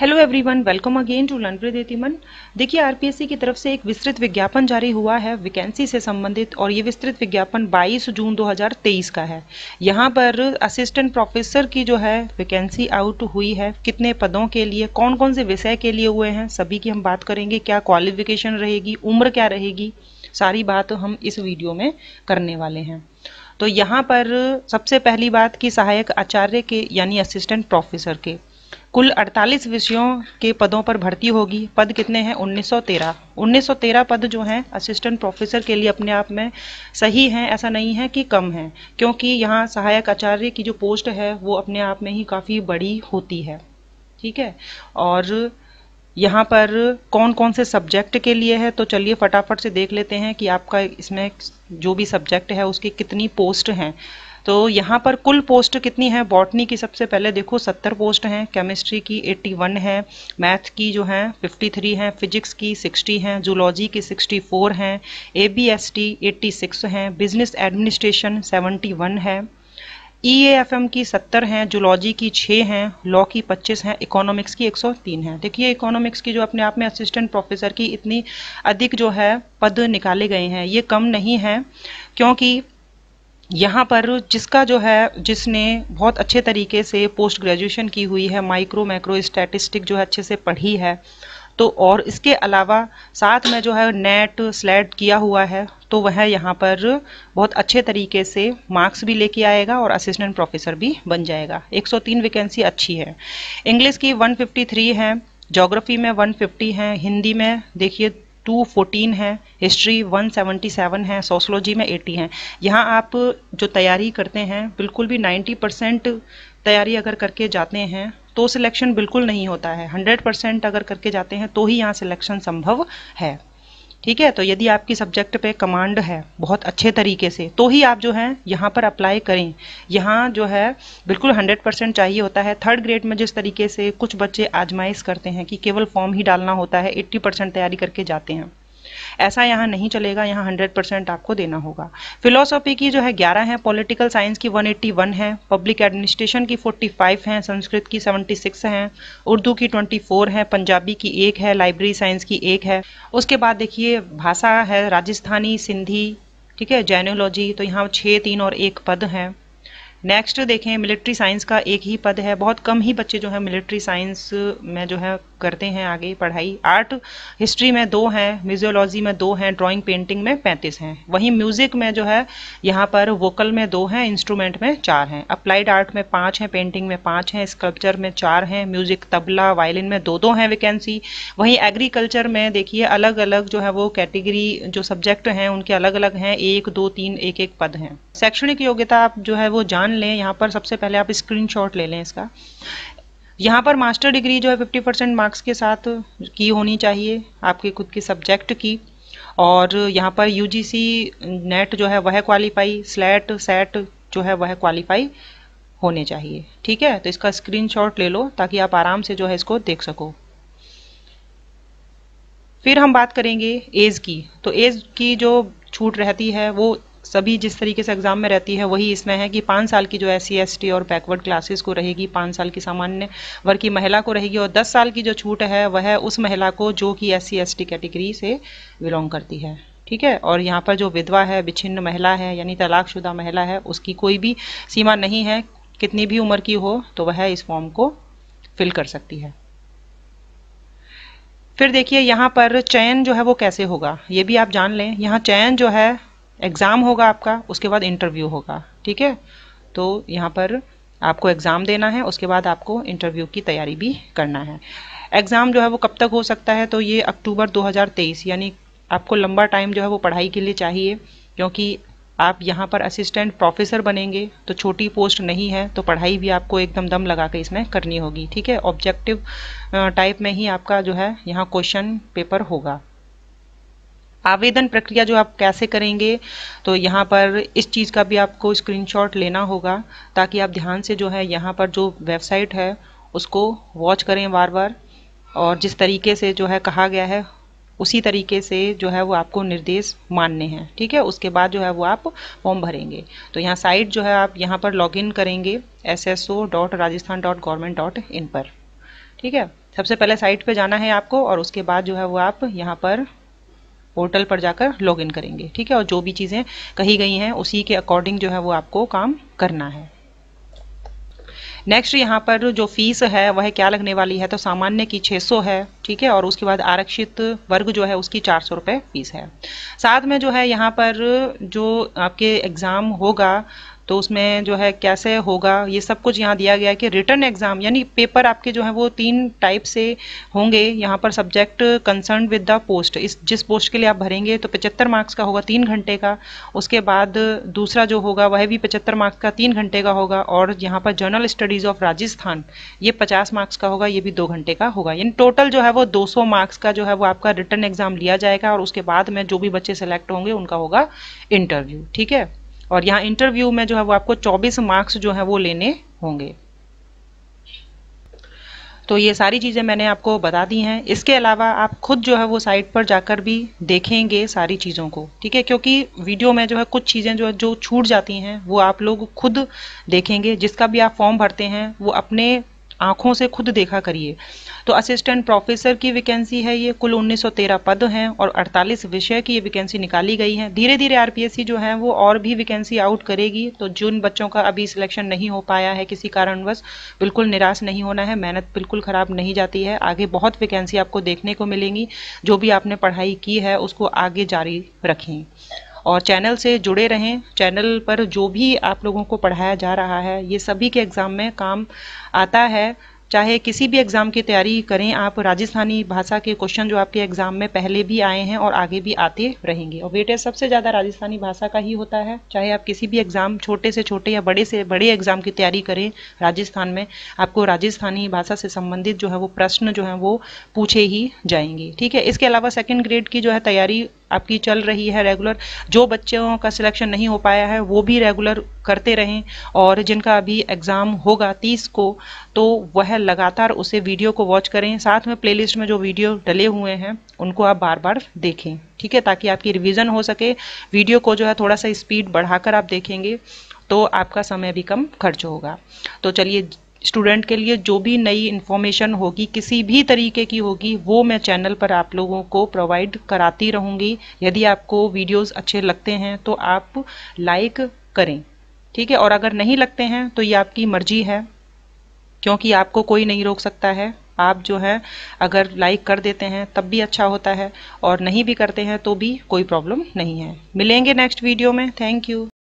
hello everyone welcome again to learn with यतिमन देखिए RPSC की तरफ से एक विस्तृत विज्ञापन जारी हुआ है वैकेंसी से संबंधित और ये विस्तृत विज्ञापन 22 जून 2023 का है यहाँ पर असिस्टेंट प्रोफेसर की जो है वैकेंसी आउट हुई है कितने पदों के लिए कौन कौन से विषय के लिए हुए हैं सभी की हम बात करेंगे क्या क्वालिफिकेशन रहेगी उम्र क्या रहेगी सारी बात हम इस वीडियो में करने वाले हैं तो यहाँ पर सबसे पहली बात कि सहायक आचार्य के यानी असिस्टेंट प्रोफेसर के कुल 48 विषयों के पदों पर भर्ती होगी पद कितने हैं 1913 1913 पद जो हैं असिस्टेंट प्रोफेसर के लिए अपने आप में सही हैं ऐसा नहीं है कि कम हैं क्योंकि यहाँ सहायक आचार्य की जो पोस्ट है वो अपने आप में ही काफ़ी बड़ी होती है ठीक है और यहाँ पर कौन कौन से सब्जेक्ट के लिए है तो चलिए फटाफट से देख लेते हैं कि आपका इसमें जो भी सब्जेक्ट है उसकी कितनी पोस्ट हैं तो यहाँ पर कुल पोस्ट कितनी है बॉटनी की सबसे पहले देखो सत्तर पोस्ट हैं केमिस्ट्री की एट्टी वन है मैथ की जो है फिफ्टी थ्री हैं फिजिक्स की सिक्सटी हैं जूलॉजी की सिक्सटी फोर हैं A B S T eighty six हैं बिजनेस एडमिनिस्ट्रेशन सेवेंटी वन है ई ए एफ एम की सत्तर हैं जूलॉजी की छः हैं लॉ की पच्चीस हैं इकोनॉमिक्स की एक सौ तीन हैं देखिए इकोनॉमिक्स की जो अपने आप में असिस्टेंट प्रोफेसर की इतनी अधिक जो है पद निकाले गए हैं ये कम नहीं है क्योंकि यहाँ पर जिसका जो है जिसने बहुत अच्छे तरीके से पोस्ट ग्रेजुएशन की हुई है माइक्रो मैक्रो स्टैटिस्टिक जो है अच्छे से पढ़ी है तो और इसके अलावा साथ में जो है नेट स्लेट किया हुआ है तो वह यहाँ पर बहुत अच्छे तरीके से मार्क्स भी लेके आएगा और असिस्टेंट प्रोफेसर भी बन जाएगा 103 वैकेंसी अच्छी है इंग्लिश की 153 है जोग्राफ़ी में 150 है हिंदी में देखिए 214 है हिस्ट्री 177 है सोशलॉजी में 80 है यहाँ आप जो तैयारी करते हैं बिल्कुल भी 90 परसेंट तैयारी अगर करके जाते हैं तो सिलेक्शन बिल्कुल नहीं होता है 100 परसेंट अगर करके जाते हैं तो ही यहाँ सिलेक्शन संभव है ठीक है तो यदि आपकी सब्जेक्ट पे कमांड है बहुत अच्छे तरीके से तो ही आप जो है यहाँ पर अप्लाई करें यहाँ जो है बिल्कुल 100 परसेंट चाहिए होता है थर्ड ग्रेड में जिस तरीके से कुछ बच्चे आजमाइश करते हैं कि केवल फॉर्म ही डालना होता है 80 परसेंट तैयारी करके जाते हैं ऐसा यहाँ नहीं चलेगा यहाँ हंड्रेड परसेंट आपको देना होगा फिलोसॉफी की जो है ग्यारह है पॉलिटिकल साइंस की वन एट्टी वन है पब्लिक एडमिनिस्ट्रेशन की फोर्टी फाइव है संस्कृत की सेवेंटी सिक्स हैं उर्दू की ट्वेंटी फोर है पंजाबी की एक है लाइब्रेरी साइंस की एक है उसके बाद देखिए भाषा है राजस्थानी सिंधी ठीक है जैनोलॉजी तो यहाँ छः तीन और एक पद हैं नेक्स्ट देखें मिलिट्री साइंस का एक ही पद है बहुत कम ही बच्चे जो है मिलिट्री साइंस में जो है करते हैं आगे पढ़ाई आर्ट हिस्ट्री में दो हैं म्यूजियोलॉजी में दो हैं ड्राइंग पेंटिंग में पैंतीस हैं वहीं म्यूज़िक में जो है यहाँ पर वोकल में दो हैं इंस्ट्रूमेंट में चार हैं अप्लाइड आर्ट में पाँच हैं पेंटिंग में पाँच हैं स्कल्पचर में चार हैं म्यूज़िक तबला वायलिन में दो दो हैं वैकेंसी वहीं एग्रीकल्चर में देखिए अलग अलग जो है वो कैटेगरी जो सब्जेक्ट हैं उनके अलग अलग हैं एक दो तीन एक एक पद हैं शैक्षणिक योग्यता आप जो है वो जान लें यहाँ पर सबसे पहले आप स्क्रीन ले लें इसका यहाँ पर मास्टर डिग्री जो है 50 परसेंट मार्क्स के साथ की होनी चाहिए आपके खुद के सब्जेक्ट की और यहाँ पर यू नेट जो है वह क्वालिफाई स्लेट सेट जो है वह क्वालिफाई होने चाहिए ठीक है तो इसका स्क्रीनशॉट ले लो ताकि आप आराम से जो है इसको देख सको फिर हम बात करेंगे एज की तो एज की जो छूट रहती है वो सभी जिस तरीके से एग्ज़ाम में रहती है वही इसमें है कि पाँच साल की जो एस सी और बैकवर्ड क्लासेस को रहेगी पाँच साल की सामान्य वर्ग की महिला को रहेगी और दस साल की जो छूट है वह उस महिला को जो कि एस सी कैटेगरी से बिलोंग करती है ठीक है और यहाँ पर जो विधवा है विच्छिन्न महिला है यानी तलाकशुदा महिला है उसकी कोई भी सीमा नहीं है कितनी भी उम्र की हो तो वह इस फॉर्म को फिल कर सकती है फिर देखिए यहाँ पर चयन जो है वो कैसे होगा ये भी आप जान लें यहाँ चयन जो है एग्ज़ाम होगा आपका उसके बाद इंटरव्यू होगा ठीक है तो यहाँ पर आपको एग्ज़ाम देना है उसके बाद आपको इंटरव्यू की तैयारी भी करना है एग्ज़ाम जो है वो कब तक हो सकता है तो ये अक्टूबर 2023 यानी आपको लंबा टाइम जो है वो पढ़ाई के लिए चाहिए क्योंकि आप यहाँ पर असिस्टेंट प्रोफेसर बनेंगे तो छोटी पोस्ट नहीं है तो पढ़ाई भी आपको एकदम दम लगा के इसमें करनी होगी ठीक है ऑब्जेक्टिव टाइप में ही आपका जो है यहाँ क्वेश्चन पेपर होगा आवेदन प्रक्रिया जो आप कैसे करेंगे तो यहाँ पर इस चीज़ का भी आपको स्क्रीनशॉट लेना होगा ताकि आप ध्यान से जो है यहाँ पर जो वेबसाइट है उसको वॉच करें बार बार और जिस तरीके से जो है कहा गया है उसी तरीके से जो है वो आपको निर्देश मानने हैं ठीक है उसके बाद जो है वो आप फॉर्म भरेंगे तो यहाँ साइट जो है आप यहाँ पर लॉगिन करेंगे S S O dot Rajasthan dot government dot in पर ठीक है सबसे पहले साइट पे जाना है आपको और उसके बाद जो है वो आप यहाँ पर पोर्टल पर जाकर लॉग इन करेंगे ठीक है और जो भी चीज़ें कही गई हैं उसी के अकॉर्डिंग जो है वो आपको काम करना है नेक्स्ट यहाँ पर जो फीस है वह क्या लगने वाली है तो सामान्य की 600 है ठीक है और उसके बाद आरक्षित वर्ग जो है उसकी चार सौ फीस है साथ में जो है यहाँ पर जो आपके एग्ज़ाम होगा तो उसमें जो है कैसे होगा ये सब कुछ यहाँ दिया गया है कि रिटर्न एग्ज़ाम यानी पेपर आपके जो है वो तीन टाइप से होंगे यहाँ पर subject concern with the post इस जिस पोस्ट के लिए आप भरेंगे तो पचहत्तर मार्क्स का होगा तीन घंटे का उसके बाद दूसरा जो होगा वह भी पचहत्तर मार्क्स का तीन घंटे का होगा और यहाँ पर जर्नल स्टडीज़ ऑफ राजस्थान ये पचास मार्क्स का होगा ये भी दो घंटे का होगा यानी टोटल जो है वो दो मार्क्स का जो है वो आपका रिटर्न एग्ज़ाम लिया जाएगा और उसके बाद में जो भी बच्चे सेलेक्ट होंगे उनका होगा इंटरव्यू ठीक है और यहाँ इंटरव्यू में जो है वो आपको 24 मार्क्स जो है वो लेने होंगे तो ये सारी चीज़ें मैंने आपको बता दी हैं इसके अलावा आप खुद जो है वो साइट पर जाकर भी देखेंगे सारी चीज़ों को ठीक है क्योंकि वीडियो में जो है कुछ चीज़ें जो है जो छूट जाती हैं वो आप लोग खुद देखेंगे जिसका भी आप फॉर्म भरते हैं वो अपने आंखों से खुद देखा करिए तो असिस्टेंट प्रोफेसर की वैकेंसी है ये कुल 1913 पद हैं और 48 विषय की ये वैकेंसी निकाली गई है धीरे धीरे आरपीएससी जो है वो और भी वैकेंसी आउट करेगी तो जिन बच्चों का अभी सिलेक्शन नहीं हो पाया है किसी कारणवश बिल्कुल निराश नहीं होना है मेहनत बिल्कुल ख़राब नहीं जाती है आगे बहुत वैकेंसी आपको देखने को मिलेंगी जो भी आपने पढ़ाई की है उसको आगे जारी रखें और चैनल से जुड़े रहें चैनल पर जो भी आप लोगों को पढ़ाया जा रहा है ये सभी के एग्ज़ाम में काम आता है चाहे किसी भी एग्ज़ाम की तैयारी करें आप राजस्थानी भाषा के क्वेश्चन जो आपके एग्ज़ाम में पहले भी आए हैं और आगे भी आते रहेंगे और वेटेज सबसे ज़्यादा राजस्थानी भाषा का ही होता है चाहे आप किसी भी एग्ज़ाम छोटे से छोटे या बड़े से बड़े एग्ज़ाम की तैयारी करें राजस्थान में आपको राजस्थानी भाषा से संबंधित जो है वो प्रश्न जो है वो पूछे ही जाएंगे ठीक है इसके अलावा सेकेंड ग्रेड की जो है तैयारी आपकी चल रही है रेगुलर जो बच्चों का सिलेक्शन नहीं हो पाया है वो भी रेगुलर करते रहें और जिनका अभी एग्ज़ाम होगा तीस को तो वह लगातार उसे वीडियो को वॉच करें साथ में प्लेलिस्ट में जो वीडियो डले हुए हैं उनको आप बार बार देखें ठीक है ताकि आपकी रिविज़न हो सके वीडियो को जो है थोड़ा सा स्पीड बढ़ाकर आप देखेंगे तो आपका समय भी कम खर्च होगा तो चलिए स्टूडेंट के लिए जो भी नई इन्फॉर्मेशन होगी किसी भी तरीके की होगी वो मैं चैनल पर आप लोगों को प्रोवाइड कराती रहूँगी यदि आपको वीडियोस अच्छे लगते हैं तो आप लाइक करें ठीक है और अगर नहीं लगते हैं तो ये आपकी मर्जी है क्योंकि आपको कोई नहीं रोक सकता है आप जो है अगर लाइक कर देते हैं तब भी अच्छा होता है और नहीं भी करते हैं तो भी कोई प्रॉब्लम नहीं है मिलेंगे नेक्स्ट वीडियो में थैंक यू